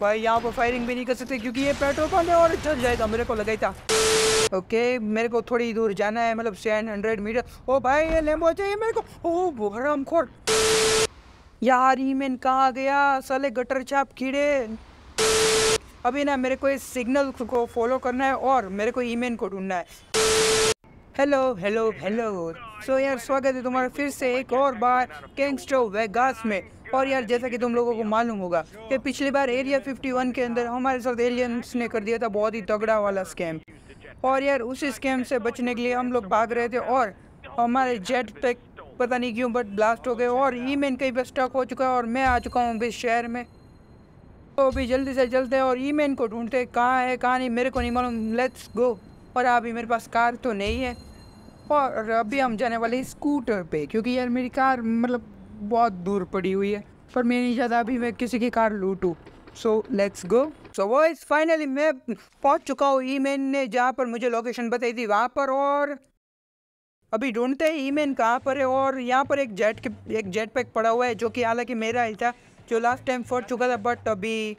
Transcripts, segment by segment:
भाई यहाँ पर फायरिंग भी नहीं कर सकते क्योंकि ये पेट्रोल पंप है और चल जाएगा मेरे को लगा ही था ओके मेरे को थोड़ी दूर जाना है मतलब सेवन हंड्रेड मीटर ओ भाई ये लेम्बो चाहिए मेरे को ओ भोराम खोर यार ही मैन कहाँ गया साले गटर छाप कीड़े अभी ना मेरे को इस सिग्नल को फॉलो करना है और मेरे को ईमेन को ढूंढना है हेलो हेलो हेलो सो यार स्वागत है तुम्हारा फिर से एक और बार गैंगस्टर वेगास में और यार जैसा कि तुम लोगों को मालूम होगा कि पिछली बार एरिया 51 के अंदर हमारे साथ एलियंस ने कर दिया था बहुत ही तगड़ा वाला स्कैम और यार उस स्कैम से बचने के लिए हम लोग भाग रहे थे और हमारे जेट पैक पता नहीं क्यों बट ब्लास्ट हो गए और ई मेन कहीं पर स्टक हो चुका है और मैं आ चुका हूँ अभी शहर में तो अभी जल्दी से जल्द है और ई मेन को ढूंढते कहाँ है कहाँ नहीं मेरे को नहीं मालूम लेट्स गो और अभी मेरे पास कार तो नहीं है और अभी हम जाने वाले स्कूटर पे क्योंकि यार मेरी कार मतलब बहुत दूर पड़ी हुई है पर मैं नहीं चाहता अभी मैं किसी की कार लूटूँ सो लेट्स गो सो वो इस फाइनली मैं पहुंच चुका हूँ ई मैन ने जहाँ पर मुझे लोकेशन बताई थी वहाँ पर और अभी ढूंढते हैं ई मैन कहाँ पर है और यहाँ पर एक जेट के एक जेट पैक पड़ा हुआ है जो कि हालांकि मेरा ही था जो लास्ट टाइम फट चुका था बट अभी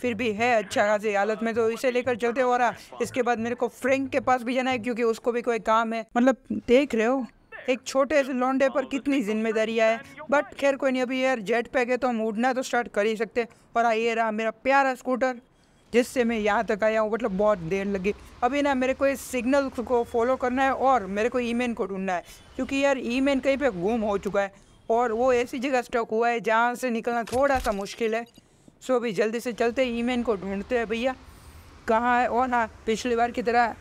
फिर भी है अच्छा खासी हालत में तो इसे लेकर चलते हो रहा इसके बाद मेरे को फ्रेंक के पास भी जाना है क्योंकि उसको भी कोई काम है मतलब देख रहे हो एक छोटे से लौंडे पर कितनी जिम्मेदारी है बट खैर कोई नहीं अभी यार जेट पैक है तो हम उड़ना तो स्टार्ट कर ही सकते और ये रहा मेरा प्यारा स्कूटर जिससे मैं यहाँ तक आया हूँ मतलब बहुत देर लगी अभी ना मेरे को इस सिग्नल को फॉलो करना है और मेरे को ईमेन को ढूंढना है क्योंकि यार ईमेन कहीं पे गुम हो चुका है और वो ऐसी जगह स्टॉक हुआ है जहाँ से निकलना थोड़ा सा मुश्किल है सो अभी जल्दी से चलते ईमेन को ढूंढते हैं भैया कहाँ है और ना हाँ, पिछली बार की तरह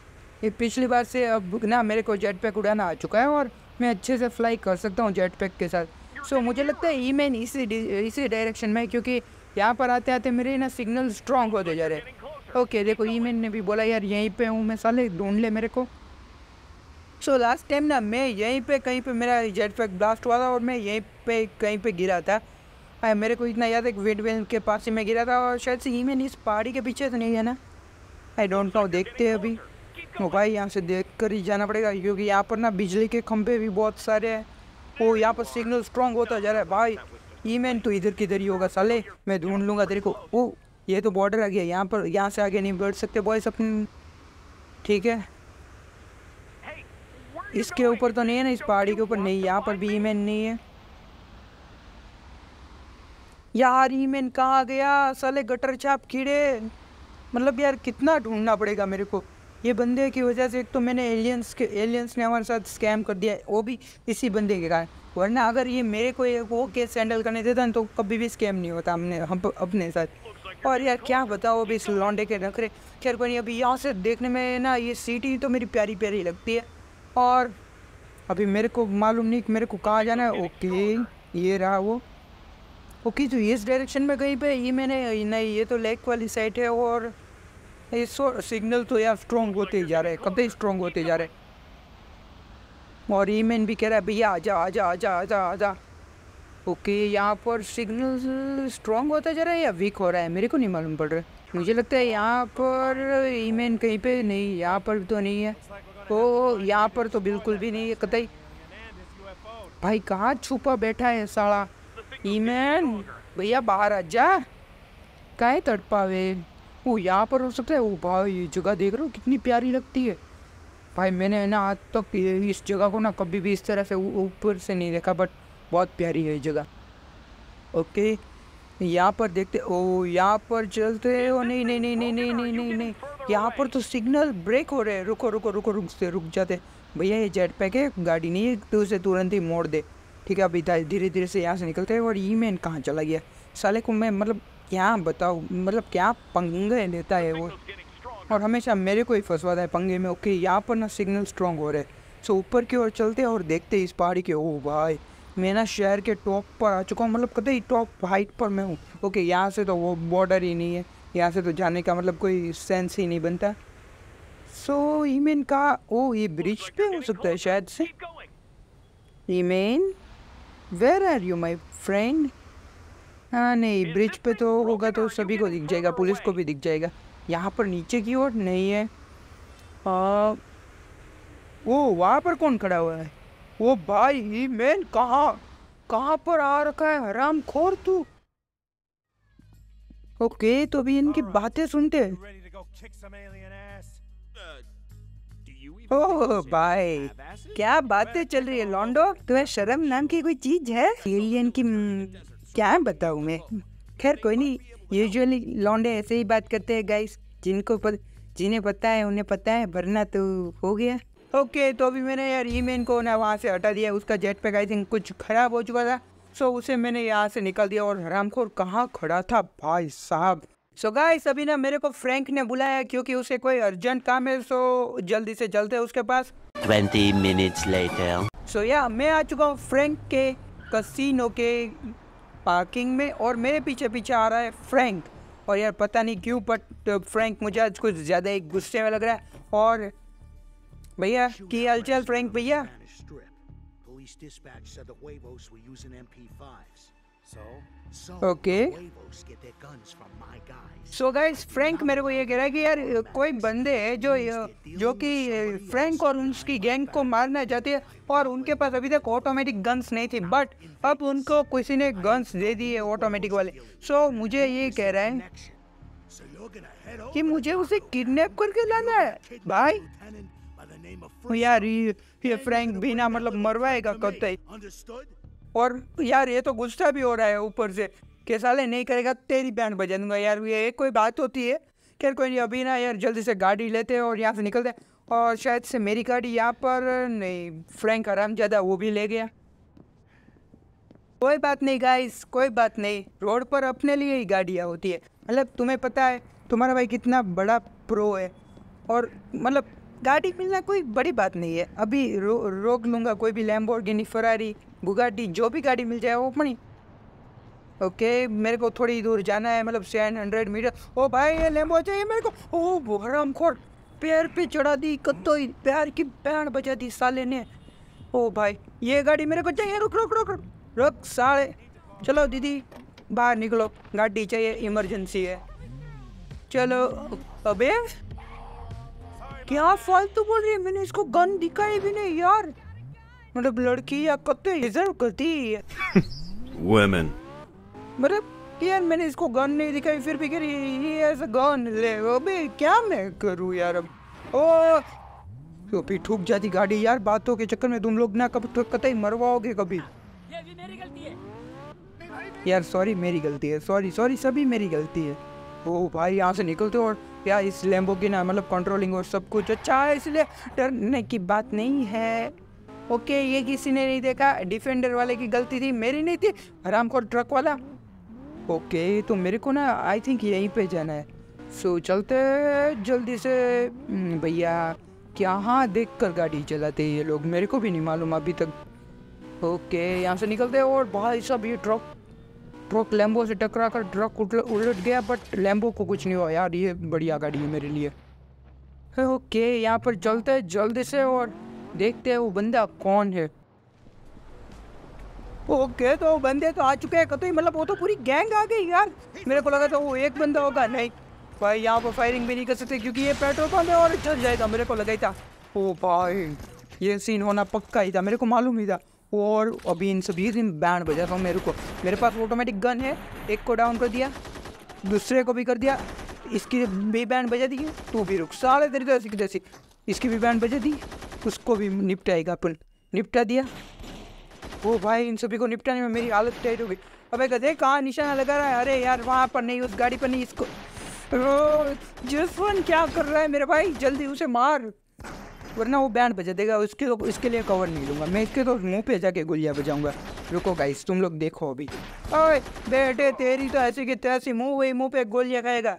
पिछली बार से अब ना मेरे को जेट पैक उड़ाना आ चुका है और मैं अच्छे से फ्लाई कर सकता हूँ जेट पैक के साथ सो so, मुझे लगता है ई मैन इसी इसी डायरेक्शन में क्योंकि यहाँ पर आते आते मेरे ना सिग्नल स्ट्रॉन्ग होते जा रहे ओके okay, देखो ई मैन ने भी बोला यार यहीं पे हूँ मैं साले ढूंढ ले मेरे को सो लास्ट टाइम ना मैं यहीं पे कहीं पे मेरा जेट पैक ब्लास्ट हुआ था और मैं यहीं पे कहीं पे गिरा था आ, मेरे को इतना याद है कि वेट वेल के पास ही मैं गिरा था और शायद से ई मैन इस पहाड़ी के पीछे तो नहीं है ना आई डोंट नो देखते हैं अभी तो भाई यहाँ से देख कर ही जाना पड़ेगा क्योंकि यहाँ पर ना बिजली के खंभे भी बहुत सारे हैं वो यहाँ पर सिग्नल स्ट्रांग होता जा रहा है भाई ई मैन तो इधर किधर ही होगा साले मैं ढूंढ लूँगा तेरे को ओ ये तो बॉर्डर आ गया यहाँ पर यहाँ से आगे नहीं बढ़ सकते बॉयस अपने ठीक है इसके ऊपर तो नहीं है ना इस पहाड़ी के ऊपर नहीं यहाँ पर भी ई मैन नहीं है यार ई मैन कहाँ गया साले गटर छाप कीड़े मतलब यार कितना ढूंढना पड़ेगा मेरे को ये बंदे की वजह से एक तो मैंने एलियंस के एलियंस ने हमारे साथ स्कैम कर दिया वो भी इसी बंदे के कारण वरना अगर ये मेरे को एक वो केस हैंडल करने देता ना तो कभी भी स्कैम नहीं होता हमने हम अपने साथ और यार क्या बताओ अभी इस लॉन्डे के नखरे खैर को नहीं अभी यहाँ से देखने में ना ये सिटी तो मेरी प्यारी प्यारी लगती है और अभी मेरे को मालूम नहीं कि मेरे को कहाँ जाना है ओके ये रहा वो ओके जो तो इस डायरेक्शन में गई पे ये मैंने नहीं ये तो लेक वाली साइड है और ये सिग्नल तो यार स्ट्रॉन्ग होते ही जा रहे हैं कब ही स्ट्रॉन्ग होते जा रहे हैं और ईमेन भी कह रहा है भैया आजा आजा आजा आजा आजा ओके यहाँ पर सिग्नल स्ट्रॉन्ग होता जा रहा है या वीक हो रहा है मेरे को नहीं मालूम पड़ रहा मुझे लगता है यहाँ पर ईमेन कहीं पे नहीं यहाँ पर तो नहीं है ओ यहाँ पर तो बिल्कुल भी नहीं है कतई भाई कहाँ छुपा बैठा है साला ईमेन भैया बाहर आ जा काहे तड़पावे वो यहाँ पर हो सकता है वो भाई ये जगह देख रहे हो कितनी प्यारी लगती है भाई मैंने ना आज तक तो इस जगह को ना कभी भी इस तरह से ऊपर से नहीं देखा बट बहुत प्यारी है ये जगह ओके यहाँ पर देखते ओ यहाँ पर चलते हो नहीं नहीं नहीं नहीं नहीं नहीं नहीं नहीं यहाँ पर तो सिग्नल ब्रेक हो रहे हैं रुको रुको रुको रुकते रुक जाते भैया ये जेट पैक है गाड़ी नहीं है तो उसे तुरंत ही मोड़ दे ठीक है अभी धीरे धीरे से यहाँ से निकलते हैं और ई मैन कहाँ चला गया साले को मैं मतलब क्या बताओ मतलब क्या पंगे लेता है वो और हमेशा मेरे को ही फंसवाता है पंगे में ओके यहाँ पर ना सिग्नल स्ट्रॉन्ग हो रहे सो ऊपर की ओर चलते और देखते इस पहाड़ी के ओ भाई मैं ना शहर के टॉप पर आ चुका हूँ मतलब कतई टॉप हाइट पर मैं हूँ ओके यहाँ से तो वो बॉर्डर ही नहीं है यहाँ से तो जाने का मतलब कोई सेंस ही नहीं बनता सो so, ईमेन का ओ oh, ये ब्रिज पे हो सकता है शायद से ईमेन where are you my friend हाँ नहीं ब्रिज पे तो होगा तो सभी को दिख जाएगा पुलिस को भी दिख जाएगा यहाँ पर नीचे की ओर नहीं है आ, वो वहाँ पर कौन खड़ा हुआ है वो भाई ही मैन कहाँ कहाँ पर आ रखा है हराम खोर तू ओके तो अभी इनकी बातें सुनते हैं uh, ओ भाई क्या बातें चल रही है लॉन्डो तुम्हें शर्म नाम की कोई चीज है एलियन की क्या बताऊँ मैं खैर कोई नहीं यूजुअली लौंडे ऐसे ही बात करते हैं गाइस जिनको पत, जिन्हें पता है उन्हें पता है भरना तो हो गया ओके okay, तो अभी मैंने यार ईमेन को ना वहाँ से हटा दिया उसका जेट पे गाई थिंक कुछ ख़राब हो चुका था सो so, उसे मैंने यहाँ से निकाल दिया और हरामखोर कहाँ खड़ा था भाई साहब सो गाइस अभी ना मेरे को फ्रैंक ने बुलाया क्योंकि उसे कोई अर्जेंट काम है सो जल्दी से चलते उसके पास ट्वेंटी मिनट्स लेटर सो या मैं आ चुका हूँ फ्रेंक के कसिनो के पार्किंग में और मेरे पीछे पीछे आ रहा है फ्रैंक और यार पता नहीं क्यों बट uh, फ्रैंक मुझे आज कुछ ज़्यादा ही गुस्से में लग रहा है और भैया की हलचल फ्रैंक भैया dispatch said the Huevos were using MP5s. Okay so guys Frank मेरे को ये कह रहा है कि यार कोई बंदे हैं जो जो कि फ्रैंक और उसकी गैंग को मारना चाहते हैं और उनके पास अभी तक ऑटोमेटिक गन्स नहीं थी बट अब उनको किसी ने गन्स दे दिए ऑटोमेटिक वाले सो so, मुझे ये कह रहा है कि मुझे उसे किडनैप करके लाना है भाई यार ये, ये फ्रैंक बिना मतलब मरवाएगा तक और यार ये तो गुस्सा भी हो रहा है ऊपर से कि साले नहीं करेगा तेरी बैंड बजा दूंगा यार ये कोई बात होती है खैर कोई नहीं अभी ना यार जल्दी से गाड़ी लेते हैं और यहाँ से निकलते हैं और शायद से मेरी गाड़ी यहाँ पर नहीं फ्रैंक आराम ज़्यादा वो भी ले गया कोई बात नहीं गाइस कोई बात नहीं रोड पर अपने लिए ही गाड़ियाँ होती है मतलब तुम्हें पता है तुम्हारा भाई कितना बड़ा प्रो है और मतलब गाड़ी मिलना कोई बड़ी बात नहीं है अभी रो रोक लूँगा कोई भी लैम्बोर्गिनी फरारी बुगाडी जो भी गाड़ी मिल जाए वो अपनी ओके मेरे को थोड़ी दूर जाना है मतलब सेवन हंड्रेड मीटर ओ भाई ये लेम्बो चाहिए मेरे को ओ भोराम खोर पैर पे चढ़ा दी कत्तो प्यार की पैर बजा दी साले ने ओ भाई ये गाड़ी मेरे को चाहिए रुक रुक रुक रुक रुक साले चलो दीदी बाहर निकलो गाड़ी चाहिए इमरजेंसी है चलो अबे क्या फालतू बोल रही है मैंने इसको गन दिखाई भी नहीं यार मतलब लड़की या कत्ते डिजर्व करती है वुमेन मतलब यार मैंने इसको गन नहीं दिखाई फिर भी कह रही ऐसा गन ले अबे क्या मैं करूं यार अब ओ तो भी ठुक जाती गाड़ी यार बातों के चक्कर में तुम लोग ना कब तक तो कतई मरवाओगे कभी ये भी मेरी गलती है यार सॉरी मेरी गलती है सॉरी सॉरी सभी मेरी गलती है ओ भाई यहाँ से निकलते और क्या इस लैम्बो की ना मतलब कंट्रोलिंग और सब कुछ अच्छा है इसलिए डरने की बात नहीं है ओके ये किसी ने नहीं देखा डिफेंडर वाले की गलती थी मेरी नहीं थी आराम को ट्रक वाला ओके तो मेरे को ना आई थिंक यहीं पे जाना है सो चलते जल्दी से हम्म, भैया क्या हाँ देख कर गाड़ी चलाते ये लोग मेरे को भी नहीं मालूम अभी तक ओके यहाँ से निकलते और भाई सब ये ट्रक ट्रक लैम्बो से टकरा कर ट्रक उलट गया बट लैम्बो को कुछ नहीं हुआ यार ये बढ़िया गाड़ी है मेरे लिए ओके यहाँ पर चलते जल्दी से और देखते हैं वो बंदा कौन है ओके तो बंदे तो आ चुके हैं कतई मतलब वो तो पूरी गैंग आ गई यार मेरे को लगा था वो एक बंदा होगा नहीं भाई यहाँ पर फायरिंग भी नहीं कर सकते क्योंकि ये पेट्रोल पंप है और चल जाएगा मेरे को लगा ही था ओ भाई ये सीन होना पक्का ही था मेरे को मालूम ही था और अभी इन सभी दिन बैंड बजा था मेरे को मेरे पास ऑटोमेटिक गन है एक को डाउन कर दिया दूसरे को भी कर दिया इसकी भी बैंड बजा दी तू भी रुक सारे तेरी तो ऐसी इसकी भी बैंड बजा दी उसको भी निपटाएगा अपन निपटा दिया ओ भाई इन सभी को निपटाने में मेरी हालत टाइट हो गई अब एक देख कहाँ निशाना लगा रहा है अरे यार वहाँ पर नहीं उस गाड़ी पर नहीं इसको जसवन क्या कर रहा है मेरे भाई जल्दी उसे मार वरना वो बैंड बजा देगा उसके तो इसके लिए कवर नहीं लूँगा मैं इसके तो मुँह पे जाके गुलिया बजाऊँगा रुको गाइस तुम लोग देखो अभी अरे बेटे तेरी तो ऐसी की तैसी मुँह वही मुँह पे गोलियाँ खाएगा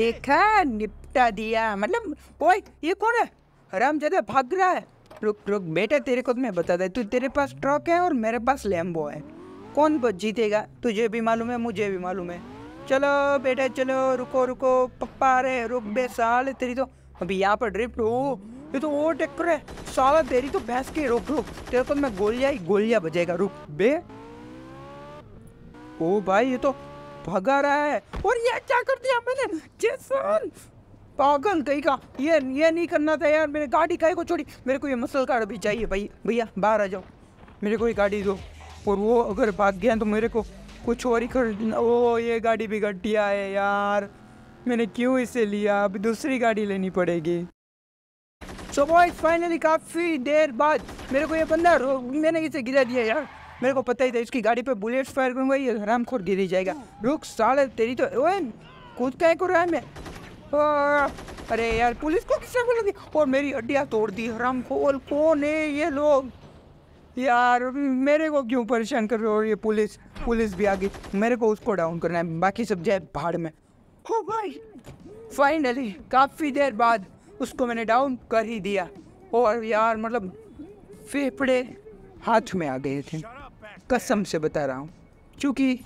देखा निप निपटा दिया मतलब ओए ये कौन है हराम ज्यादा भाग रहा है रुक रुक बेटा तेरे को तो मैं बता दे तू तेरे पास ट्रक है और मेरे पास लैम्बो है कौन जीतेगा तुझे भी मालूम है मुझे भी मालूम है चलो बेटा चलो रुको रुको पप्पा रे रुक बे साल तेरी तो अभी यहाँ पर ड्रिफ्ट हो ये तो वो कर है साल तेरी तो भैंस के रुक रुक तेरे को तो मैं गोलिया ही गोलिया बजेगा रुक बे ओ भाई ये तो भगा रहा है और ये क्या कर दिया मैंने जैसन पागल कहीं का ये ये नहीं करना था यार मेरे गाड़ी कहीं को छोड़ी मेरे को ये मसल कार्ड भी चाहिए भाई भैया बाहर आ जाओ मेरे को ये गाड़ी दो और वो अगर भाग गया तो मेरे को कुछ और ही खरीदना ओ ये गाड़ी भी घटिया है यार मैंने क्यों इसे लिया अभी दूसरी गाड़ी लेनी पड़ेगी सो बॉय फाइनली काफ़ी देर बाद मेरे को ये बंदा मैंने इसे गिरा दिया यार मेरे को पता ही था इसकी गाड़ी पे बुलेट्स फायर करूंगा ये हराम खोर ही जाएगा रुक साले तेरी तो ओए कूद को रहा है मैं अरे यार पुलिस को किसने बोला दी और मेरी हड्डियाँ तोड़ दी हराम खोल कौन है ये लोग यार मेरे को क्यों परेशान कर रहे हो ये पुलिस पुलिस भी आ गई मेरे को उसको डाउन करना है बाकी सब जाए भाड़ में हो भाई फाइनली काफ़ी देर बाद उसको मैंने डाउन कर ही दिया और यार मतलब फेफड़े हाथ में आ गए थे कसम से बता रहा हूँ क्योंकि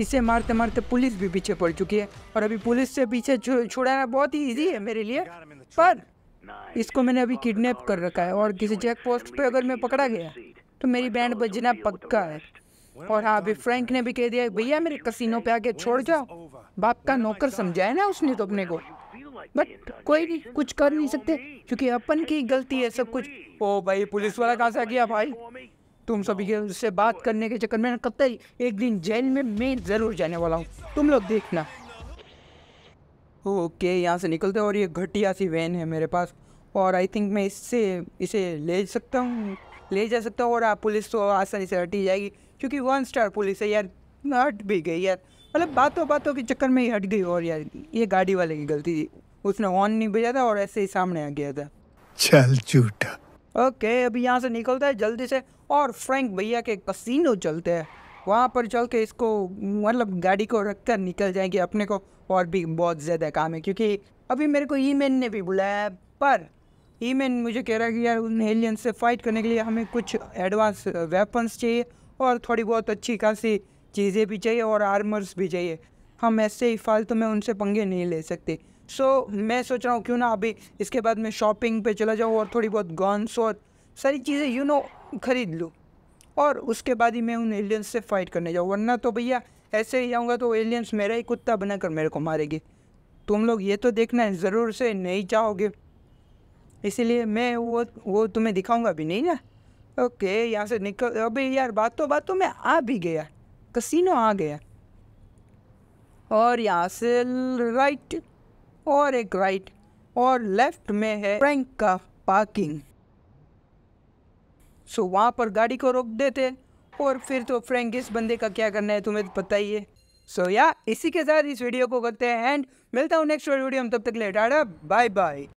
इसे मारते मारते पुलिस भी पीछे पड़ चुकी है और अभी पुलिस से पीछे छुड़ाना बहुत ही ईजी है मेरे लिए पर इसको मैंने अभी किडनैप कर रखा है और किसी चेक पोस्ट पे अगर मैं पकड़ा गया तो मेरी बैंड बजना पक्का है और हाँ अभी फ्रैंक ने भी कह दिया भैया मेरे कसिनो पे आके छोड़ जाओ बाप का नौकर समझाया ना उसने तो अपने को बट कोई नहीं कुछ कर नहीं सकते क्योंकि अपन की गलती है सब कुछ ओ भाई पुलिस वाला कहाँ से आ गया भाई तुम सभी के उससे बात करने के चक्कर में कत एक दिन जेल में मैं ज़रूर जाने वाला हूँ तुम लोग देखना ओके यहाँ से निकलते और ये घटिया सी वैन है मेरे पास और आई थिंक मैं इससे इसे ले सकता हूँ ले जा सकता हूँ और आप पुलिस तो आसानी से हटी जाएगी क्योंकि वन स्टार पुलिस है यार हट भी गई यार मतलब बातों बातों के चक्कर में ही हट गई और यार ये गाड़ी वाले की गलती थी उसने ऑन नहीं भेजा था और ऐसे ही सामने आ गया था चल झूठा ओके अभी यहाँ से निकलता है जल्दी से और फ्रैंक भैया के कसिनो चलते हैं वहाँ पर चल के इसको मतलब गाड़ी को रख कर निकल जाएंगे अपने को और भी बहुत ज़्यादा काम है क्योंकि अभी मेरे को ईमेन ने भी बुलाया पर ईमेन मुझे कह रहा है कि यार उन एलियन से फाइट करने के लिए हमें कुछ एडवांस वेपन्स चाहिए और थोड़ी बहुत अच्छी खासी चीज़ें भी चाहिए और आर्मर्स भी चाहिए हम ऐसे ही फालतू में उनसे पंगे नहीं ले सकते सो so, मैं सोच रहा हूँ क्यों ना अभी इसके बाद मैं शॉपिंग पे चला जाऊँ और थोड़ी बहुत गन्स और सारी चीज़ें यू नो ख़रीद लूँ और उसके बाद ही मैं उन एलियंस से फ़ाइट करने जाऊँ वरना तो भैया ऐसे ही जाऊँगा तो एलियंस मेरा ही कुत्ता बनाकर मेरे को मारेगी तुम लोग ये तो देखना है ज़रूर से नहीं चाहोगे इसीलिए मैं वो वो तुम्हें दिखाऊंगा भी नहीं ना ओके यहाँ से निकल अबे यार बातों बातों में आ भी गया कसिनो आ गया और यहाँ से राइट और एक राइट और लेफ्ट में है फ्रैंक का पार्किंग सो वहाँ पर गाड़ी को रोक देते और फिर तो फ्रेंक इस बंदे का क्या करना है तुम्हें तो पता ही है सो so, या yeah, इसी के साथ इस वीडियो को करते हैं एंड मिलता हूँ नेक्स्ट वीडियो हम तब तक ले टाटा बाय बाय